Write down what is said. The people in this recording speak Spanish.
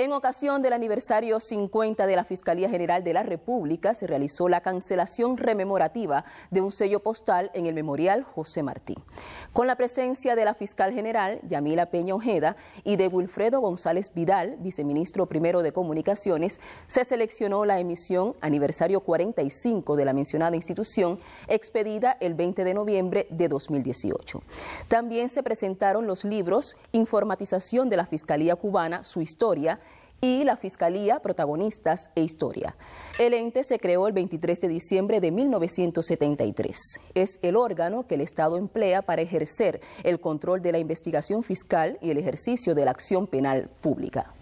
En ocasión del aniversario 50 de la Fiscalía General de la República, se realizó la cancelación rememorativa de un sello postal en el Memorial José Martí, con la presencia de la Fiscal General Yamila Peña Ojeda y de Wilfredo González Vidal, viceministro primero de Comunicaciones, se seleccionó la emisión aniversario 45 de la mencionada institución, expedida el 20 de noviembre de 2018. También se presentaron los libros Informatización de la Fiscalía Cubana, su historia, y la Fiscalía Protagonistas e Historia. El ente se creó el 23 de diciembre de 1973. Es el órgano que el Estado emplea para ejercer el control de la investigación fiscal y el ejercicio de la acción penal pública.